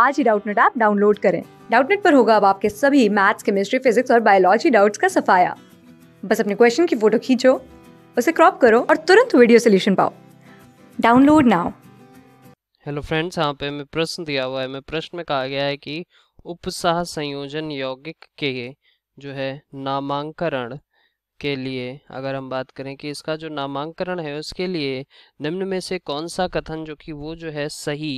आज ही Doubtnut app download करें डाउटनेट पर होगा अब आपके सभी मैथ्स केमिस्ट्री फिजिक्स और बायोलॉजी डाउट्स का सफाया बस अपने क्वेश्चन की फोटो खींचो उसे क्रॉप करो और तुरंत वीडियो सोल्यूशन पाओ डाउनलोड नाउ हेलो फ्रेंड्स यहाँ पे मैं प्रश्न दिया हुआ है मैं प्रश्न में कहा गया है कि उपसाह संयोजन यौगिक के जो है नामांकरण के लिए अगर हम बात करें कि इसका जो नामांकरण है उसके लिए निम्न में से कौन सा कथन जो कि वो जो है सही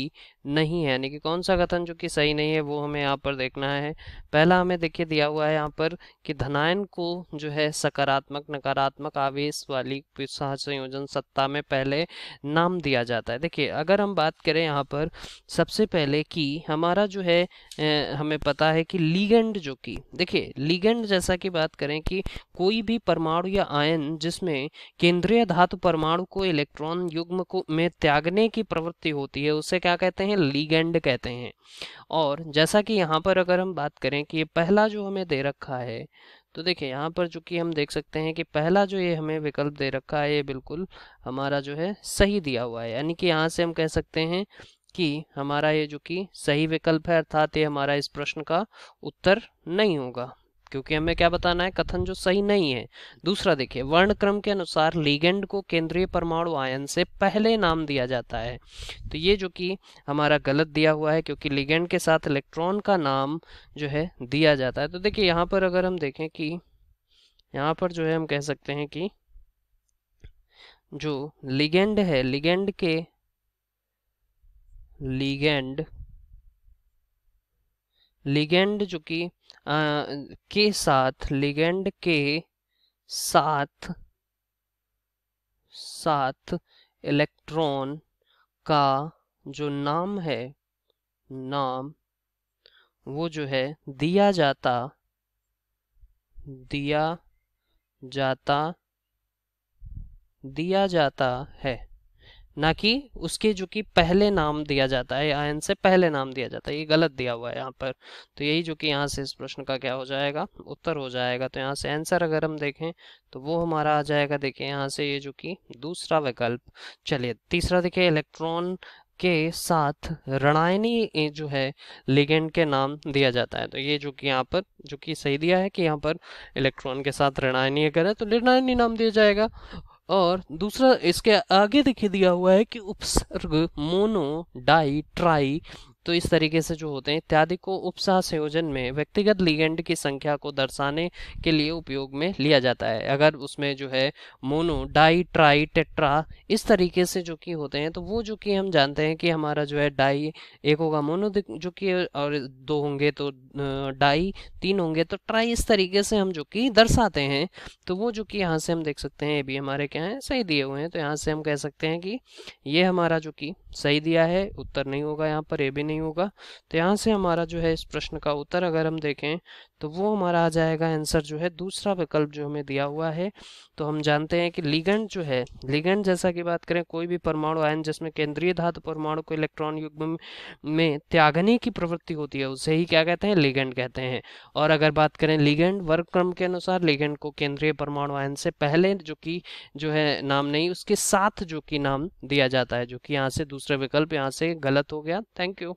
नहीं है यानी कि कौन सा कथन जो कि सही नहीं है वो हमें यहाँ पर देखना है पहला हमें देखिए दिया हुआ है यहाँ पर कि धनायन को जो है सकारात्मक नकारात्मक आवेश वाली संयोजन सत्ता में पहले नाम दिया जाता है देखिए अगर हम बात करें यहाँ पर सबसे पहले कि हमारा जो है हमें पता है कि लीगेंड जो कि देखिए लीगेंड जैसा कि बात करें कि कोई भी परमाणु या आयन जिसमें केंद्रीय धातु परमाणु को इलेक्ट्रॉन युग्म को में त्यागने की प्रवृत्ति होती है उसे क्या कहते हैं हैं लीगेंड कहते हैं और जैसा कि यहाँ पर अगर हम बात करें कि ये पहला जो हमें दे रखा है तो देखिए यहाँ पर चूँकि हम देख सकते हैं कि पहला जो ये हमें विकल्प दे रखा है ये बिल्कुल हमारा जो है सही दिया हुआ है यानी कि यहाँ से हम कह सकते हैं कि हमारा ये जो कि सही विकल्प है अर्थात ये हमारा इस प्रश्न का उत्तर नहीं होगा क्योंकि हमें क्या बताना है कथन जो सही नहीं है दूसरा देखिए वर्ण क्रम के अनुसार लिगेंड को केंद्रीय परमाणु आयन से पहले नाम दिया जाता है तो ये जो कि हमारा गलत दिया हुआ है क्योंकि लिगेंड के साथ इलेक्ट्रॉन का नाम जो है दिया जाता है तो देखिए यहाँ पर अगर हम देखें कि यहाँ पर जो है हम कह सकते हैं कि जो लिगेंड है लिगेंड के लिगेंड लिगेंड जो कि के साथ लिगेंड के साथ साथ इलेक्ट्रॉन का जो नाम है नाम वो जो है दिया जाता दिया जाता दिया जाता है ना कि उसके जो कि पहले नाम दिया जाता है आयन से पहले नाम दिया जाता है ये गलत दिया हुआ है यहाँ पर तो यही जो कि यहाँ से इस प्रश्न का क्या हो जाएगा उत्तर हो जाएगा तो यहाँ से आंसर अगर हम देखें तो वो हमारा आ जाएगा देखिए यहाँ से ये जो कि दूसरा विकल्प चलिए तीसरा देखिए इलेक्ट्रॉन के साथ रणायनी जो है लिगेंड के नाम दिया जाता है तो ये जो कि यहाँ पर जो कि सही दिया है कि यहाँ पर इलेक्ट्रॉन के साथ रणायनी अगर है तो रणायनी नाम दिया जाएगा और दूसरा इसके आगे देखिए दिया हुआ है कि उपसर्ग मोनो डाई ट्राई तो इस तरीके से जो होते हैं इत्यादि को उपसाह संयोजन में व्यक्तिगत लिगेंड की संख्या को दर्शाने के लिए उपयोग में लिया जाता है अगर उसमें जो है मोनो डाई ट्राई टेट्रा इस तरीके से जो कि होते हैं तो वो जो कि हम जानते हैं कि हमारा जो है डाई एक होगा मोनो जो कि और दो होंगे तो डाई तीन होंगे तो ट्राई इस तरीके से हम जो कि दर्शाते हैं तो वो जो कि यहाँ से हम देख सकते हैं ये भी हमारे क्या है सही दिए हुए हैं तो यहाँ से हम कह सकते हैं कि ये हमारा जो कि सही दिया है उत्तर नहीं होगा यहाँ पर ये भी नहीं नहीं होगा तो यहाँ से हमारा जो है इस प्रश्न का उत्तर अगर हम देखें तो वो हमारा आ जाएगा आंसर जो है दूसरा विकल्प जो हमें दिया हुआ है तो हम जानते हैं कि लिगेंड जो है लिगेंड जैसा कि बात करें कोई भी परमाणु आयन जिसमें केंद्रीय धातु परमाणु को इलेक्ट्रॉन युग्म में त्यागने की प्रवृत्ति होती है उसे ही क्या कहते हैं लिगेंड कहते हैं और अगर बात करें लिगेंड वर्ग क्रम के अनुसार लिगेंड को केंद्रीय परमाणु आयन से पहले जो कि जो है नाम नहीं उसके साथ जो कि नाम दिया जाता है जो कि यहाँ से दूसरे विकल्प यहाँ से गलत हो गया थैंक यू